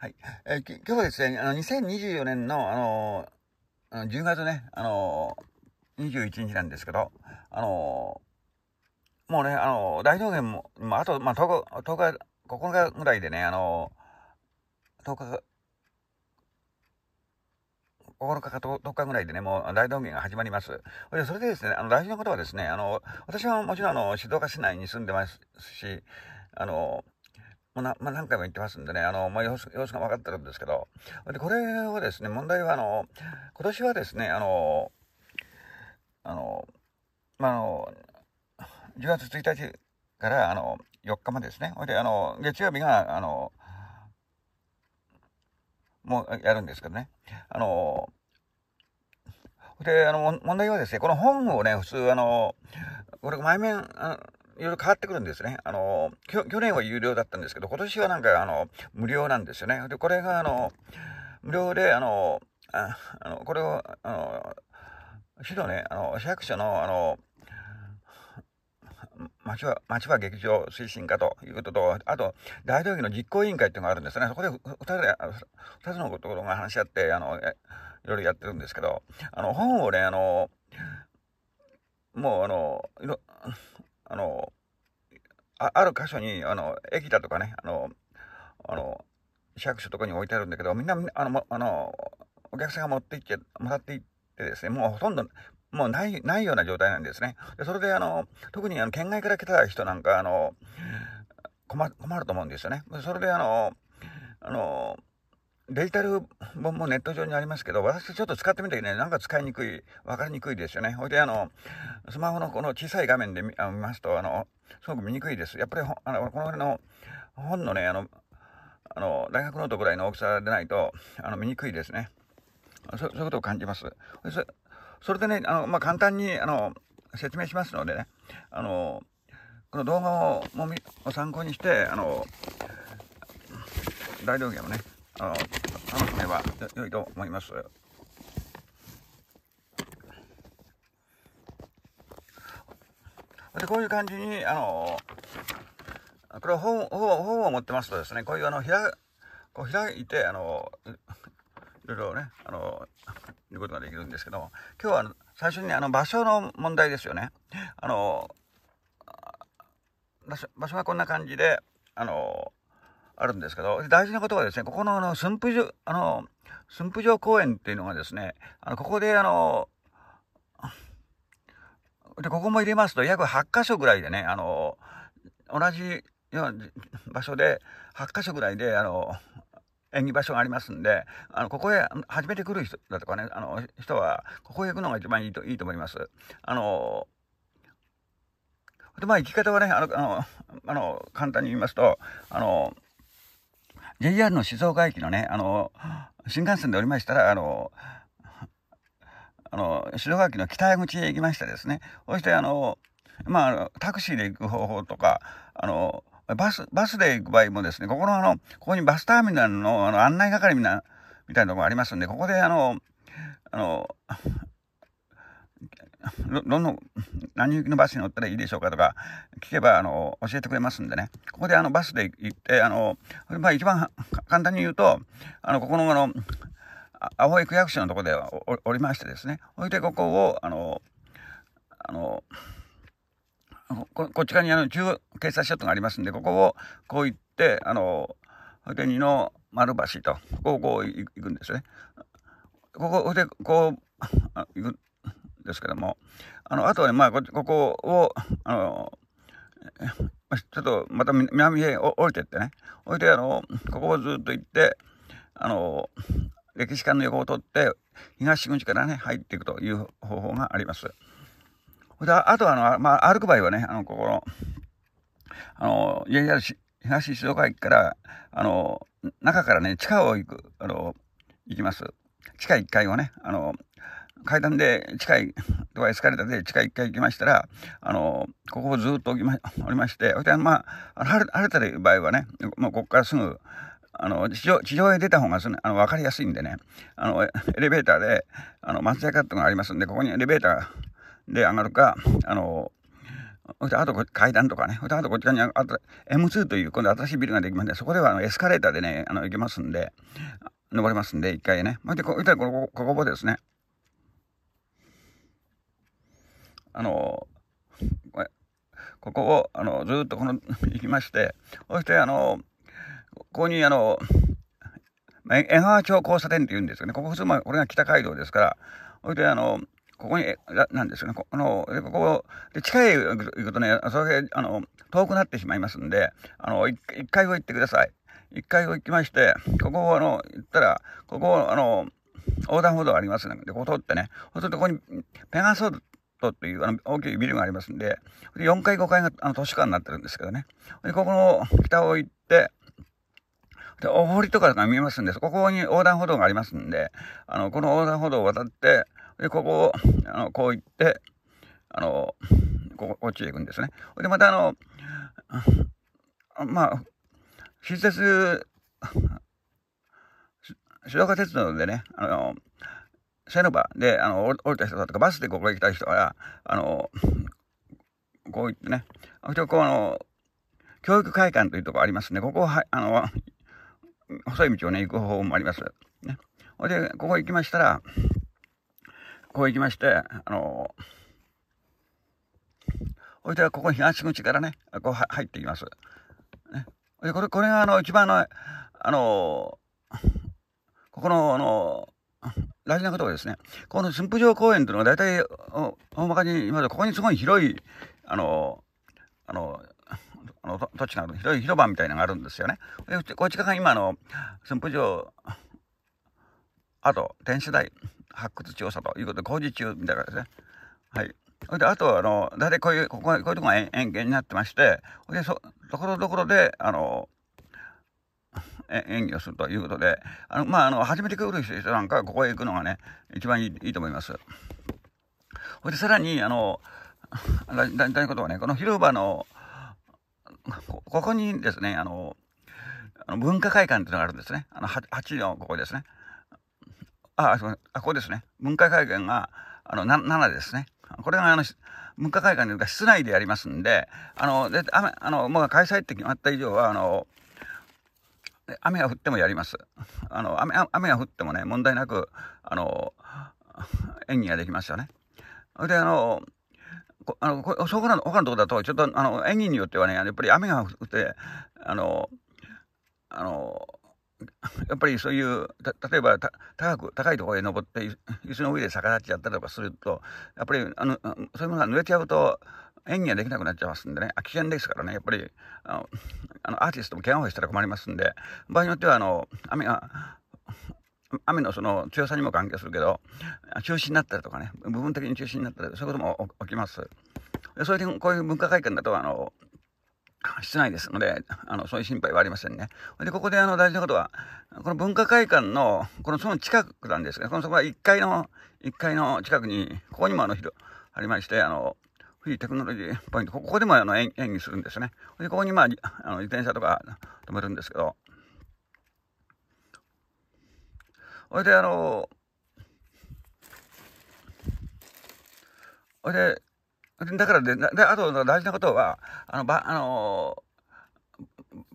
はい。えー、今日ですね、あの、2024年の、あのー、10月ね、あのー、21日なんですけど、あのー、もうね、あのー、大道元も、まあ、あと、まあ、10日、10日、9日ぐらいでね、あのー、10日、9日か10日ぐらいでね、もう大道芸が始まります。それでですね、あの大事なことはですね、あの、私はもちろんあの静岡市内に住んでますし、あの、まあ、何回も言ってますんでね、あの、まあ、様子、様子が分かってるんですけど、で、これはですね、問題は、あの、今年はですね、あの、あの、まあ、あの、10月1日から、あの、4日までですね。ほいで、あの、月曜日が、あの、もうやるんですけどね。あの、で、あの、問題はですね、この本をね、普通、あの、これ、前面、いろいろ変わってくるんですね。あの、去年は有料だったんですけど、今年はなんか、あの、無料なんですよね。で、これが、あの、無料で、あの、ああのこれを、あの、市のね、あの、市役所の、あの、町は町は劇場推進化ということと、あと、大道芸の実行委員会っていうのがあるんですね。そこで二人で、2つのところが話し合って、あの、いろいろやってるんですけど、あの、本をね、あの、もう、あの、いろ、あの、あある箇所に、あの、駅だとかね、あの、あの、市役所とかに置いてあるんだけど、みんな、あの、あのお客さんが持って行って、もらって行ってですね、もうほとんど、もうない、ないような状態なんですね。でそれで、あの、特にあの県外から来た人なんか、あの、困ると思うんですよね。それで、あの、あの、デジタル本もネット上にありますけど、私ちょっと使ってみたけどね、なんか使いにくい、わかりにくいですよね。ほいで、あの、スマホのこの小さい画面で見ますと、あの、すごく見にくいです。やっぱり、あのこの辺の本のね、あの、あの大学ノートぐらいの大きさでないと、あの、見にくいですね。そういうことを感じます。そそれでね、あの、まあ、簡単に、あの、説明しますのでね、あの、この動画をもみ参考にして、あの、大道芸もね、あの楽しめば良いと思います。でこういう感じにあのこれは本本本を持ってますとですねこういうあの開こう開いてあのいろいろねあのいうことができるんですけども今日は最初にあの場所の問題ですよね。あの場所場所はこんな感じであのあるんですけど、大事なことはですね、ここのあの駿府城、あの、駿府城公園っていうのがですね、あのここであの、で、ここも入れますと約8箇所ぐらいでね、あの、同じような場所で8箇所ぐらいで、あの、演技場所がありますんで、あのここへ初めて来る人だとかね、あの人はここへ行くのが一番いいといいと思います。あのでまあ、行き方はね、あの、あの、あの簡単に言いますと、あの、JR の静岡駅のね、あの、新幹線でおりましたら、あの、あの、静岡駅の北口へ行きましてですね、そして、あの、まあ、タクシーで行く方法とか、あの、バス、バスで行く場合もですね、ここのあの、ここにバスターミナルのあの案内係みたいなところがありますんで、ここであの、あの、どの、何行きのバスに乗ったらいいでしょうかとか、聞けば、あの、教えてくれますんでね。ここであの、バスで行って、あの、まあ一番簡単に言うと、あの、ここのあの、青い区役所のとこでおりましてですね。おいでここを、あの、あの、ここっち側にあの中央警察署とがありますんで、ここをこう行って、あの、それで二の丸橋と、ここをこう行くんですね。ここて、こう行くですけども、あの、あとはね、まあこ、ここを、あの、ちょっとまた南へ降りてってね、降りて、あの、ここをずっと行って、あの、歴史館の横を取って、東口からね、入っていくという方法があります。ほで、あとは、あの、まあ、歩く場合はね、あの、ここの、あの、JR 東静岡駅から、あの、中からね、地下を行く、あの、行きます。地下1階をね、あの、階段で近い、とかエスカレーターで近い1階行きましたら、あの、ここをずっと おりまして、それで、まあ、晴れてる場合はね、もうここからすぐ、あの地上地上へ出た方がす、あの分かりやすいんでねあのエレベーターであの松屋カットがありますんでここにエレベーターで上がるかあのあと階段とかね、あとこっち側にあと M2 という今度新しいビルができますんで、そこではあのエスカレーターでね、あの行けますんで、登れますんで、一回ね。まあ、で、ここここここですね。あのここをあのずっとこの 行きましてそしてあのここにあの江川町交差点っていうんですよねここ普通まこれが北街道ですからそしてあのここになんですよねこのここで近い行くとねそれあの遠くなってしまいますんであの一回を行ってください一回を行きましてここをあの行ったらここをあの横断歩道ありますの、でここ通ってねそうするとここにペガソトというあの大きいビルがありますんで、4階、5階があの図書館になってるんですけどね。で、ここの北を行って、で、お堀とかが見えますんで、ここに横断歩道がありますんで、あの、この横断歩道を渡って、で、ここを、あの、こう行って、あの、ここ、こっちへ行くんですね。で、またあの、まあ、新設、静岡鉄道でね、あの、シェバで、あの、降りた人だとか、バスでここへ来た人は、あの、こう言ってね、あしこう、あの、教育会館というところありますね。ここは、あの、細い道をね、行く方法もあります。ね。ほいで、ここ行きましたら、こう行きまして、あの、ほいで、ここ東口からね、こう入っていきます。ね。で、これ、これが、あの、一番の、あの、ここの、あの、大事なことはですね、この駿府城公園というのは大体、大まかに言いますと、ここにすごい広い、あの、あの、あの土地がある、広い広場みたいなのがあるんですよね。でこっちが今の駿府城、あと、天守台発掘調査ということで、工事中みたいなですね。はい。で、あとあの、大体こういう、こここういうとこが円形になってまして、でそ、ところどころで、あの、演技をするということで、あの、まあ、あの、初めて来る人なんかここへ行くのがね、一番いいいいと思います。ほいで、さらに、あの、大事なことはね、この広場の、ここにですね、あの、あの文化会館というのがあるんですね。あの、8のここですね。あ、すみません。あ、ここですね。文化会館が、あの、7ですね。これが、あの、文化会館というか室内でやりますんで、あの、で、あの、もう開催って決まった以上は、あの、雨が降ってもやります。あの雨雨が降ってもね、問題なく、あの、演技ができますよね。で、あの、こあのこそこらの他のとこだと、ちょっとあの演技によってはね、やっぱり雨が降って、あの、あの、やっぱりそういう例えば高く高いところへ登って椅子の上で逆立っちゃったりとかするとやっぱりあのそういうものが濡れちゃうと演技ができなくなっちゃいますんでね、危険ですからね、やっぱり、あの、アーティストも怪我をしたら困りますんで、場合によっては、あの、雨が、雨のその強さにも関係するけど、中止になったりとかね、部分的に中止になったり、そういうことも起きます。でそれでこういう文化会館だと、あの、室内ですので、あの、そういう心配はありませんね。で、ここであの、大事なことは、この文化会館の、このその近くなんですが、このそこは1階の、1階の近くに、ここにもあの、広、ありまして、あの、非テクノロジーポイント。ここでもあの演技するんですね。で、ここにまあ、あの自転車とか止めるんですけど。それで、あの、それで、だからで、であと大事なことは、あの、ば、あの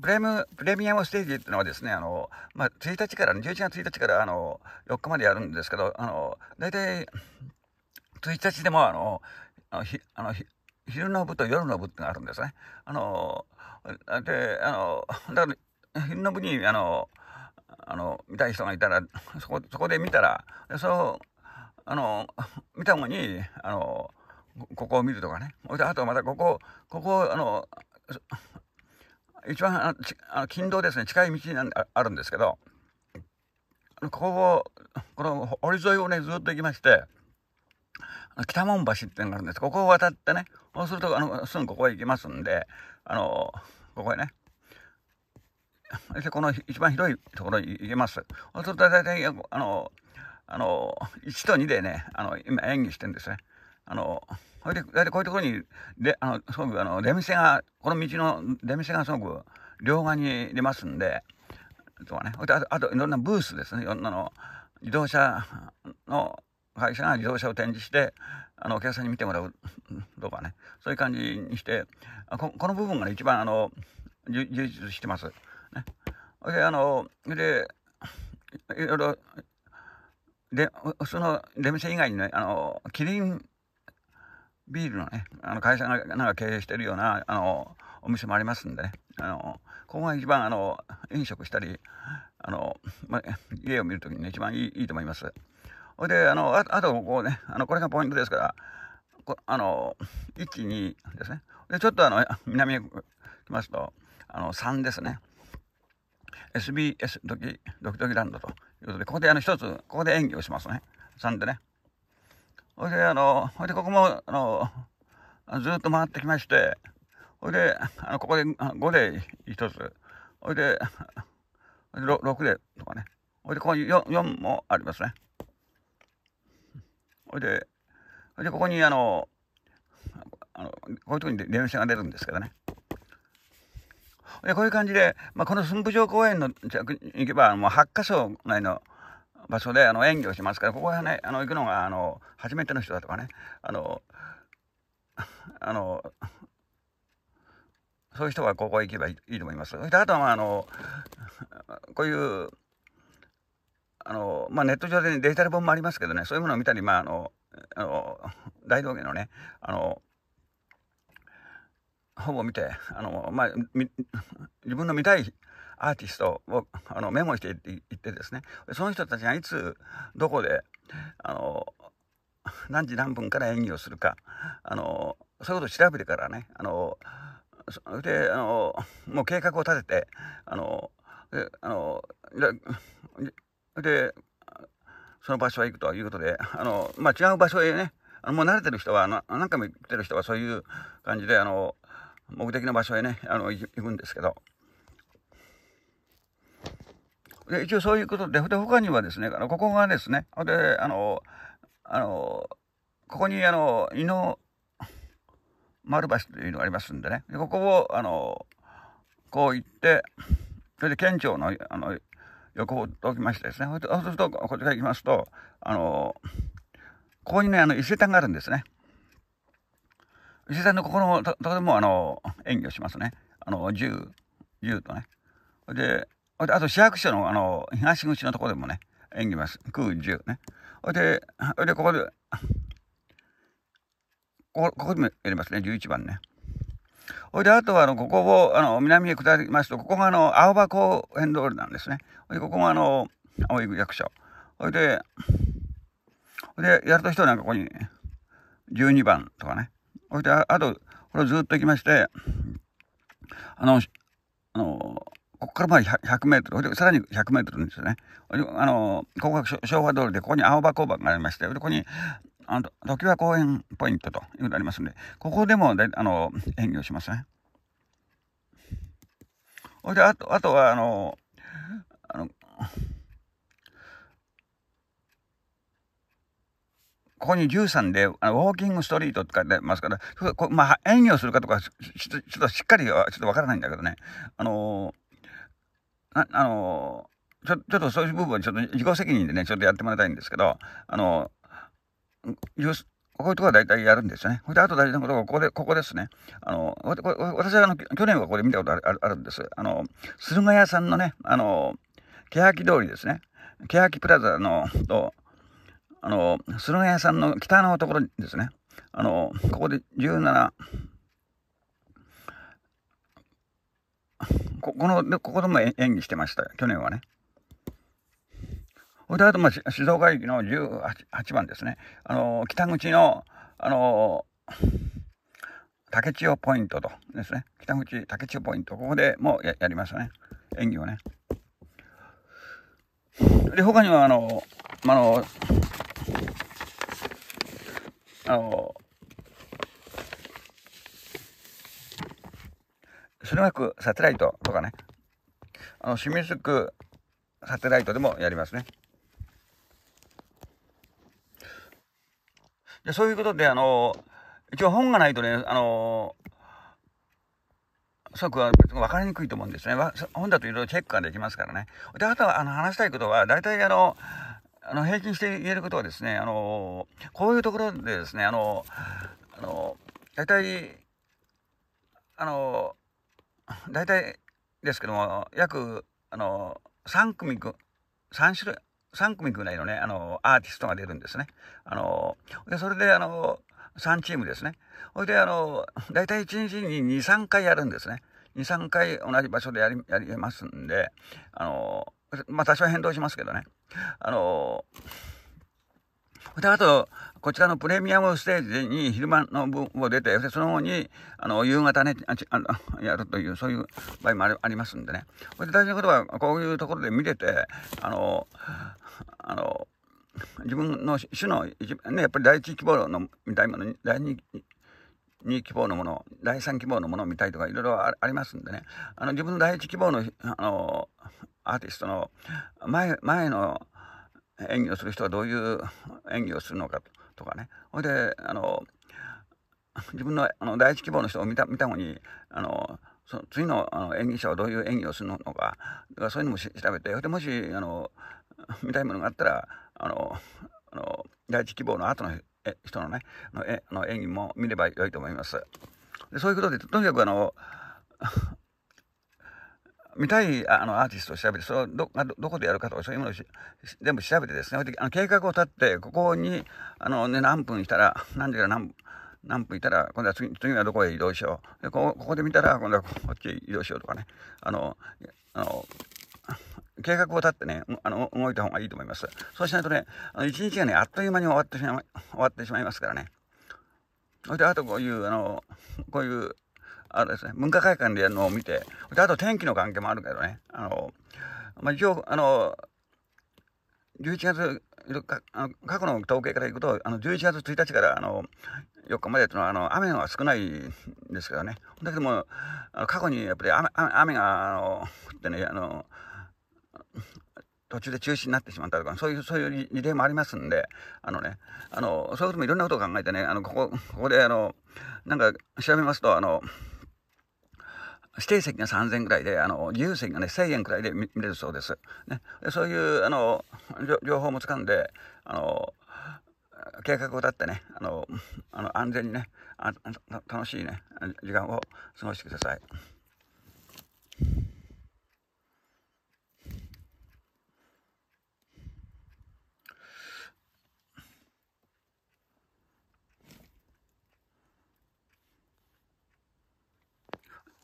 プレムプレミアムステージっていうのはですね、あの、まあ、1日から、11月1日から、あの、4日までやるんですけど、あの、大体、1日でも、あの、あのひあのひ昼の部と夜の部ってのがあるんですね。あの、で、あの、だから昼の部に、あの、あの、見たい人がいたら、そこ、そこで見たら、そう、あの、見たのに、あの、ここを見るとかね。あとまたここ、ここ、あの、一番あの近道ですね、近い道にあるんですけど、ここを、この堀沿いをね、ずっと行きまして、北門橋ってのがあるんです。ここを渡ってね、そうすると、あの、すぐここへ行きますんで、あの、ここへね、でこの一番広いところに行きます。そうすると大体、あの、あの、1と2でね、あの、今演技してるんですね。あの、ほいで、大体こういうところに、で、あの、すごく、あの、出店が、この道の出店がすごく両側に出ますんで、とかね、あと、あといろんなブースですね、いろんなの、自動車の、会社が自動車を展示して、あの、お客さんに見てもらうとかね、そういう感じにして、ここの部分がね、一番、あの、充実してます。ね。で、あの、で、いろいろ、で、その出店以外にね、あの、キリンビールのね、あの会社がなんか経営してるような、あの、お店もありますんでね、あの、ここが一番、あの、飲食したり、あの、まあ、家を見るときにね、一番いいいいと思います。ほいで、あの、ああとこうね、あの、これがポイントですから、こあの、1、2ですね。で、ちょっとあの、南へ来ますと、あの、3ですね。SBS ドキドキドキランドということで、ここであの、一つ、ここで演技をしますね。3でね。ほいで、あの、ほいで、ここも、あの、ずっと回ってきまして、ほいで、あの、ここで5で1つ、ほいで、6でとかね。ほいで、ここ四4もありますね。ほいで、ほいでここにあの、あのこういうとこに電車が出るんですけどね。でこういう感じで、まあ、この駿府城公園の近くに行けばもう8か所内の場所であの演技をしますからここはねあの行くのがあの初めての人だとかねあのあのそういう人はここへ行けばいいと思います。であとはまあ、あのこういうあの、まあ、ネット上で、デジタル本もありますけどね、そういうものを見たり、まあ、あの、あの 大道芸のね、あの、ほぼ見て、あの、まあ、自分の見たいアーティストをあのメモしていってですね、その人たちがいつ、どこで、あの、何時何分から演技をするか、あの、そういうことを調べてからね、あの、それで、あの、もう計画を立てて、あの、あので、その場所へ行くということで、あの、まあ、違う場所へね、あのもう慣れてる人は、あの何回も行ってる人はそういう感じで、あの、目的の場所へね、あの、行くんですけど。で、一応そういうことで、で、他にはですね、あの、ここがですね、で、あの、あの、ここに、あの、伊の丸橋というのがありますんでね、でここを、あの、こう行って、それで県庁の、あの、横を通きましてですね、そうすると、こっちから行きますと、あの、ここにね、あの、伊勢丹があるんですね。伊勢丹のここの、とても、あの、演技をしますね。あの、銃、銃とね。で、あと市役所の、あの、東口のところでもね、演技ます。空銃ね。ほいで、ほいで、ここで、ここここでもやりますね、11番ね。ほいで、あとは、あの、ここを、あの、南へ下りますと、ここが、あの、青葉公園通りなんですね。ほいで、ここが、あの、青い役所。ほいで、ほいで、やると人なんかここに、12番とかね。ほいで、あと、これずっと行きまして、あの、あの、ここからまあ 100, メートル、さらに100メートルですよね。あの、高が昭和通りで、ここに青葉交番がありまして、ここにあの、時は公園ポイントというのがありますので、ここでもだあの演技をしますね。ほで、あと、あとは、あの、あの、ここに13で、あのウォーキングストリートって書いてますから、こまあ、演技をするかとか、ちょっとょっとしっかりはちょっとわからないんだけどね、あのー、あのー、ちょちょっとそういう部分ちょっと自己責任でね、ちょっとやってもらいたいんですけど、あのーこういうところは大体やるんですよね。れで、あと大事なことはここで、ここですね。あの、私はあの、去年はここで見たことあるあるんです。あの、駿河屋さんのね、あの、欅通りですね。欅プラザの、と、あの、駿河屋さんの北のところですね。あの、ここで17、ここの、ここでも演技してました、去年はね。であと、まあ、静岡駅の18番ですね。あの、北口の、あの、竹千代ポイントとですね。北口竹千代ポイント。ここでもうやりましたね。演技をね。で、他にはあの、まあの、あの、駿河区サテライトとかね、あの清水区サテライトでもやりますね。で、そういうことで、あの、一応本がないとね、あの、則は分かりにくいと思うんですね。本だといろいろチェックができますからね。で、あとは、あの、話したいことは、大体あの、あの、平均して言えることはですね、あの、こういうところでですね、あの、あの、大体、あの、大体ですけども、約、あの、3組、3種類、3組ぐらいのね、あの、アーティストが出るんですね。あの、でそれで、あの、3チームですね。ほいで、あの、大体1日に2、3回やるんですね。2、3回同じ場所でやり、やりますんで、あの、まあ、多少変動しますけどね。あの、で、あと、こちらのプレミアムステージに昼間の分を出て、でその方に、あの、夕方ね、ああのやるという、そういう場合もありますんでね。で大事なことは、こういうところで見てて、あの、あの、自分の種の、ね、やっぱり第一希望のみたいもの、第二2希望のもの、第三希望のものを見たいとかいろいろありますんでね、あの自分の第一希望のあのアーティストの前前の演技をする人はどういう演技をするのかとかね、ほいで、あの自分のあの第一希望の人を見た見たのに、あのその次のあの演技者はどういう演技をするのか、かそういうのも調べて、ほでもしあの見たいものがあったら、あの、あの第一希望の後の人のね、のえの演技も見れば良いと思います。でそういうことで、とにかくあの、見たいあのアーティストを調べて、それをどどこでやるかとか、そういうものを全部調べてですね、あの計画を立って、ここにあの、ね、何分したら、何時から何分、何分いたら、今度は次次はどこへ移動しよう。でこここで見たら、今度はこっちへ移動しようとかね。あの、あの計画を立ってね、あの、動いた方がいいと思います。そうしないとね、あの一日がね、あっという間に終わってしまい、終わってしまいますからね。それで、あとこういう、あの、こういう、あれですね、文化会館でやるのを見て、であと天気の関係もあるけどね、あの、まあ、一応、あの、11月、あの過去の統計からいくと、あの11月1日からあの4日までというのはあの雨は少ないんですけどね、だけども、過去にやっぱり雨雨があの降ってね、あの途中で中止になってしまったとか、そういう、そういう事例もありますんで、あのね、あの、そういうこともいろんなことを考えてね、あの、ここ、ここで、あの、なんか調べますと、あの、指定席が3000円くらいで、あの、自由席がね、1000円くらいで見れるそうです。ね、でそういう、あの、情報も掴んで、あの、計画を立ってね、あの、あの安全にね楽しいね、時間を過ごしてください。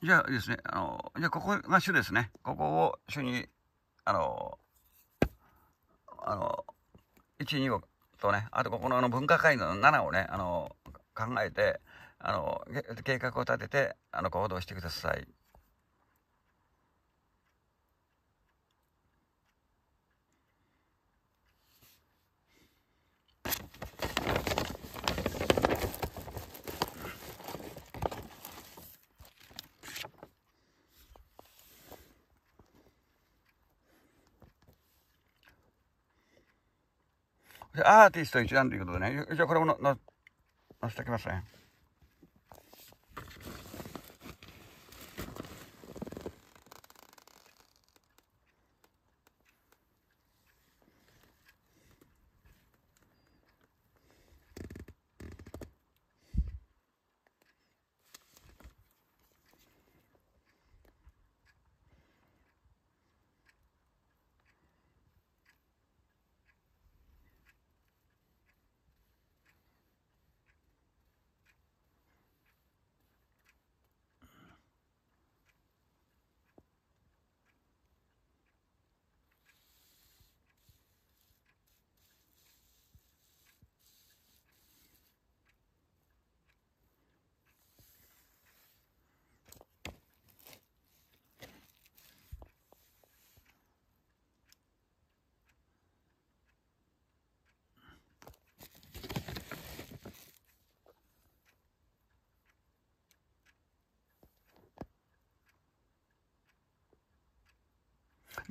じゃあですね、あの、じゃあここが主ですね。ここを主に、あの、あの、1、2をとね、あとここのあの分科会の7をね、あの、考えて、あの、計画を立てて、あの、行動してください。アーティスト一覧ということでね、一応これも載せておきますね。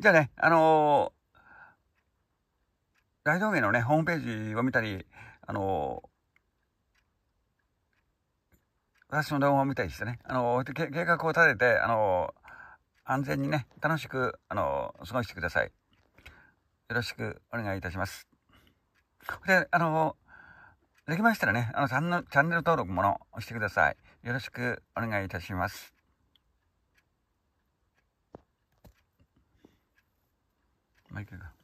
じゃあね、あのー、大道芸のね、ホームページを見たり、あのー、私の動画を見たりしてね、あのー、計画を立てて、あの安全にね、楽しく、あの過ごしてください。よろしくお願いいたします。で、あのできましたらね、あの、チャンネル登録ものしてください。よろしくお願いいたします。लगेगा uh,